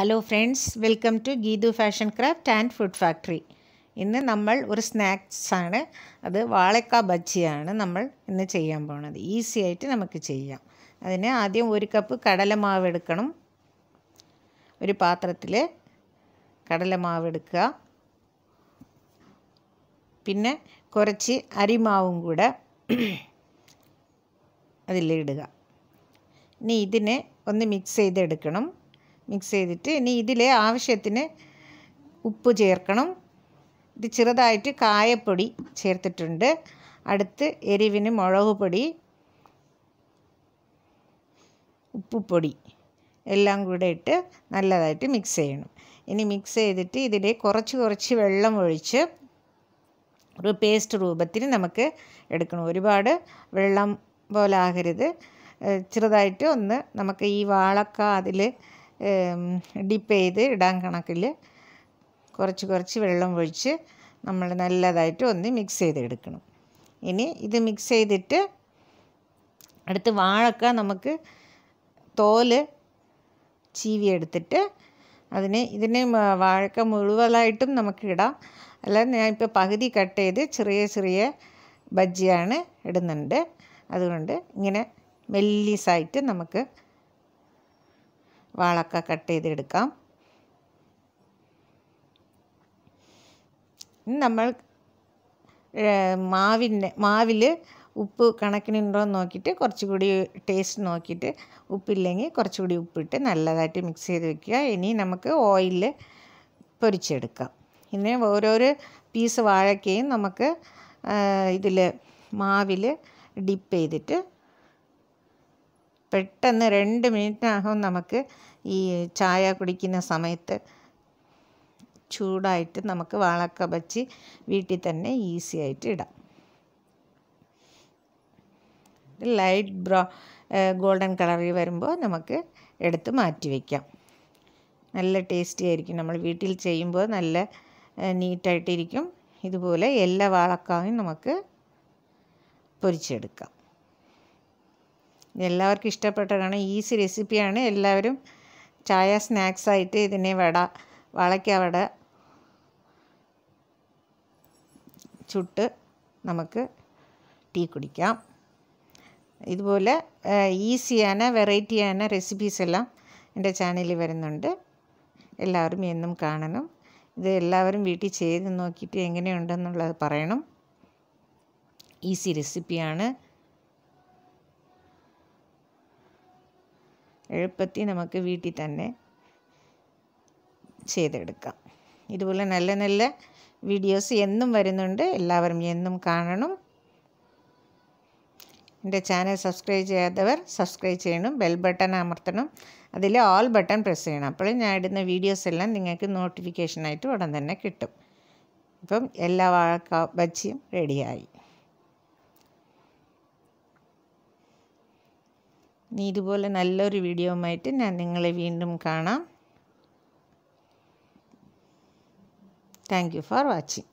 hello friends welcome to Geethu fashion craft and food factory ഇന്ന് നമ്മൾ ഒരു സ്നാക്സാണ് അത് വാഴക്ക ബജ്ജിയാണ് നമ്മൾ ഇന്ന് ചെയ്യാൻ പോണത് ഈസി ആയിട്ട് നമുക്ക് ചെയ്യാം അതിന് ആദ്യം ഒരു കപ്പ് കടലമാവ് എടുക്കണം ഒരു പാത്രത്തിൽ കടലമാവ് എടുക്കുക പിന്നെ കുറച്ച് അരിമാവും കൂടെ അതിലിടുക ഇനി ഇതിനെ ഒന്ന് മിക്സ് ചെയ്തെടുക്കണം മിക്സ് ചെയ്തിട്ട് ഇനി ഇതിൽ ആവശ്യത്തിന് ഉപ്പ് ചേർക്കണം ഇത് ചെറുതായിട്ട് കായപ്പൊടി ചേർത്തിട്ടുണ്ട് അടുത്ത് എരിവിന് മുളക് പൊടി ഉപ്പുപ്പൊടി എല്ലാം കൂടെ ഇട്ട് നല്ലതായിട്ട് മിക്സ് ചെയ്യണം ഇനി മിക്സ് ചെയ്തിട്ട് ഇതിൽ കുറച്ച് കുറച്ച് വെള്ളം ഒഴിച്ച് ഒരു പേസ്റ്റ് രൂപത്തിൽ നമുക്ക് എടുക്കണം ഒരുപാട് വെള്ളം പോലെ ആകരുത് ചെറുതായിട്ട് ഒന്ന് നമുക്ക് ഈ വാളക്ക അതിൽ ഡിപ്പ് ചെയ്ത് ഇടാൻ കണക്കിൽ കുറച്ച് കുറച്ച് വെള്ളം ഒഴിച്ച് നമ്മൾ നല്ലതായിട്ട് ഒന്ന് മിക്സ് ചെയ്തെടുക്കണം ഇനി ഇത് മിക്സ് ചെയ്തിട്ട് അടുത്ത് വാഴക്ക നമുക്ക് തോല് എടുത്തിട്ട് അതിനെ ഇതിനെ വാഴക്ക മുഴുവനായിട്ടും നമുക്ക് ഇടാം അല്ലാതെ ഇപ്പോൾ പകുതി കട്ട് ചെയ്ത് ചെറിയ ചെറിയ ബജ്ജിയാണ് ഇടുന്നുണ്ട് അതുകൊണ്ട് ഇങ്ങനെ മെല്ലീസായിട്ട് നമുക്ക് വാളൊക്കെ കട്ട് ചെയ്തെടുക്കാം ഇനി നമ്മൾ മാവിൻ്റെ മാവിൽ ഉപ്പ് കണക്കിനുണ്ടോ എന്ന് നോക്കിയിട്ട് കുറച്ചുകൂടി ടേസ്റ്റ് നോക്കിയിട്ട് ഉപ്പില്ലെങ്കിൽ കുറച്ചുകൂടി ഉപ്പിട്ട് നല്ലതായിട്ട് മിക്സ് ചെയ്ത് വെക്കുക ഇനി നമുക്ക് ഓയിലിൽ പൊരിച്ചെടുക്കാം ഇനി ഓരോരോ പീസ് വാഴക്കയും നമുക്ക് ഇതിൽ മാവിൽ ഡിപ്പ് ചെയ്തിട്ട് പെട്ടെന്ന് രണ്ട് മിനിറ്റിനകം നമുക്ക് ഈ ചായ കുടിക്കുന്ന സമയത്ത് ചൂടായിട്ട് നമുക്ക് വാളക്ക വച്ച് വീട്ടിൽ തന്നെ ഈസി ആയിട്ട് ഇടാം ലൈറ്റ് ബ്രോ ഗോൾഡൻ കളറിൽ വരുമ്പോൾ നമുക്ക് എടുത്ത് മാറ്റി വയ്ക്കാം നല്ല ടേസ്റ്റി ആയിരിക്കും നമ്മൾ വീട്ടിൽ ചെയ്യുമ്പോൾ നല്ല നീറ്റായിട്ടിരിക്കും ഇതുപോലെ എല്ലാ വാളക്കായും നമുക്ക് പൊരിച്ചെടുക്കാം എല്ലാവർക്കും ഇഷ്ടപ്പെട്ടതാണ് ഈസി റെസിപ്പിയാണ് എല്ലാവരും ചായ സ്നാക്സ് ആയിട്ട് ഇതിനെ വട വാഴയ്ക്ക ചുട്ട് നമുക്ക് ടീ കുടിക്കാം ഇതുപോലെ ഈസിയാണ് വെറൈറ്റിയാണ് റെസിപ്പീസ് എല്ലാം എൻ്റെ ചാനലിൽ വരുന്നുണ്ട് എല്ലാവരും എന്നും കാണണം ഇത് എല്ലാവരും വീട്ടിൽ ചെയ്ത് നോക്കിയിട്ട് എങ്ങനെയുണ്ടെന്നുള്ളത് പറയണം ഈസി റെസിപ്പിയാണ് എളുപ്പത്തിൽ നമുക്ക് വീട്ടിൽ തന്നെ ചെയ്തെടുക്കാം ഇതുപോലെ നല്ല നല്ല വീഡിയോസ് എന്നും വരുന്നുണ്ട് എല്ലാവരും എന്നും കാണണം എൻ്റെ ചാനൽ സബ്സ്ക്രൈബ് ചെയ്യാത്തവർ സബ്സ്ക്രൈബ് ചെയ്യണം ബെൽ ബട്ടൺ അമർത്തണം അതിൽ ഓൾ ബട്ടൺ പ്രസ് ചെയ്യണം അപ്പോൾ ഞാൻ ഇടുന്ന വീഡിയോസ് എല്ലാം നിങ്ങൾക്ക് നോട്ടിഫിക്കേഷനായിട്ട് ഉടൻ തന്നെ കിട്ടും അപ്പം എല്ലാ വാഴക്ക ബജിയും റെഡിയായി ഇനി ഇതുപോലെ നല്ലൊരു വീഡിയോവുമായിട്ട് ഞാൻ നിങ്ങളെ വീണ്ടും കാണാം താങ്ക് ഫോർ വാച്ചിങ്